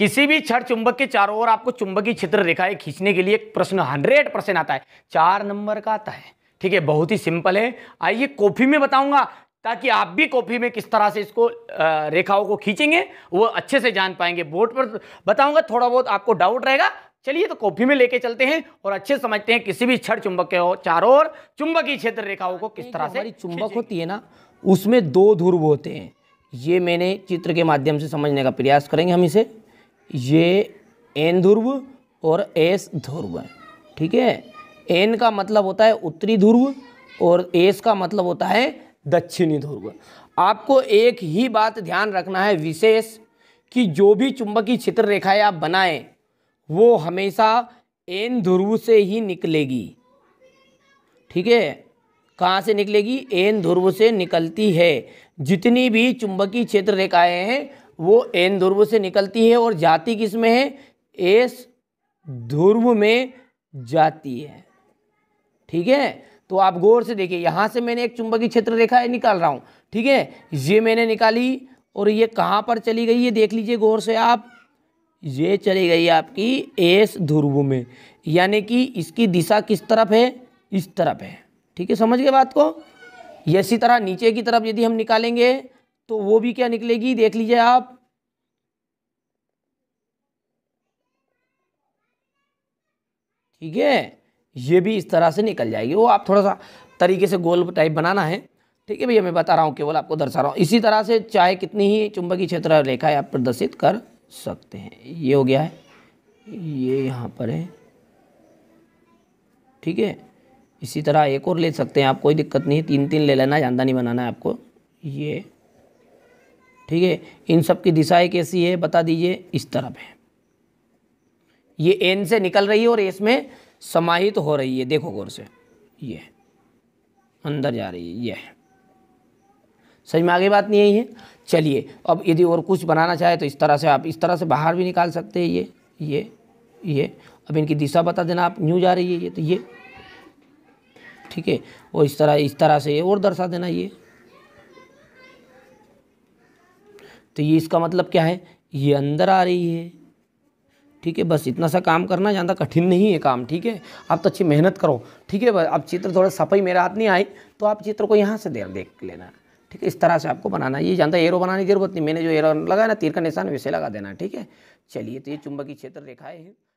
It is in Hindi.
किसी भी छठ चुंबक के चारों ओर आपको चुंबकीय क्षेत्र रेखाएं खींचने के लिए एक प्रश्न हंड्रेड परसेंट आता है चार नंबर का आता है ठीक है बहुत ही सिंपल है आइए कॉफी में बताऊंगा ताकि आप भी कॉपी में किस तरह से इसको रेखाओं को खींचेंगे वो अच्छे से जान पाएंगे बोर्ड पर बताऊंगा थोड़ा बहुत आपको डाउट रहेगा चलिए तो कॉपी में लेके चलते हैं और अच्छे समझते हैं किसी भी छड़ चुंबक के चारों ओर चुंबकीय क्षेत्र रेखाओं को किस तरह से चुंबक होती है ना उसमें दो ध्रुव होते हैं ये मैंने चित्र के माध्यम से समझने का प्रयास करेंगे हम इसे ये एन ध्रुव और एस ध्रुव ठीक है एन का मतलब होता है उत्तरी ध्रुव और एस का मतलब होता है दक्षिणी ध्रुव आपको एक ही बात ध्यान रखना है विशेष कि जो भी चुंबकीय चित्र रेखाएं आप बनाएं वो हमेशा एन ध्रुव से ही निकलेगी ठीक है कहाँ से निकलेगी एन ध्रुव से निकलती है जितनी भी चुंबकीय क्षेत्र रेखाएं हैं वो एन ध्रुव से निकलती है और जाती किस में है एस ध्रुव में जाती है ठीक है तो आप गौर से देखिए यहाँ से मैंने एक चुंबकीय क्षेत्र रेखा निकाल रहा हूँ ठीक है ये मैंने निकाली और ये कहाँ पर चली गई ये देख लीजिए गौर से आप ये चली गई आपकी एस ध्रुव में यानी कि इसकी दिशा किस तरफ है इस तरफ है ठीक है समझ गए बात को इसी तरह नीचे की तरफ यदि हम निकालेंगे तो वो भी क्या निकलेगी देख लीजिए आप ठीक है ये भी इस तरह से निकल जाएगी वो आप थोड़ा सा तरीके से गोल टाइप बनाना है ठीक है भैया मैं बता रहा हूँ केवल आपको दर्शा रहा हूँ इसी तरह से चाहे कितनी ही चुंबकीय क्षेत्र रेखा आप प्रदर्शित कर सकते हैं ये हो गया है ये यहाँ पर है ठीक है इसी तरह एक और ले सकते हैं आप कोई दिक्कत नहीं तीन तीन ले लेना जानदा नहीं बनाना है आपको ये ठीक है इन सब की दिशाएँ कैसी है बता दीजिए इस तरफ है ये एन से निकल रही है और इसमें समाहित हो रही है देखो गौर से ये अंदर जा रही है ये सही में आगे बात नहीं आई है चलिए अब यदि और कुछ बनाना चाहे तो इस तरह से आप इस तरह से बाहर भी निकाल सकते हैं ये ये ये अब इनकी दिशा बता देना आप न्यू जा रही है ये तो ये ठीक है और इस तरह इस तरह से ये और दर्शा देना ये तो ये इसका मतलब क्या है ये अंदर आ रही है ठीक है बस इतना सा काम करना ज़्यादा कठिन नहीं है काम ठीक है आप तो अच्छी मेहनत करो ठीक है अब चित्र थोड़ा सफाई मेरे हाथ नहीं आई तो आप चित्र को यहाँ से देख देख लेना ठीक है इस तरह से आपको बनाना ये जानता एरो बनाने की जरूरत नहीं मैंने जो एरो लगाया ना तीर का निशान वैसे लगा देना ठीक है चलिए तो ये चुंबकीय क्षेत्र रेखाएँ हैं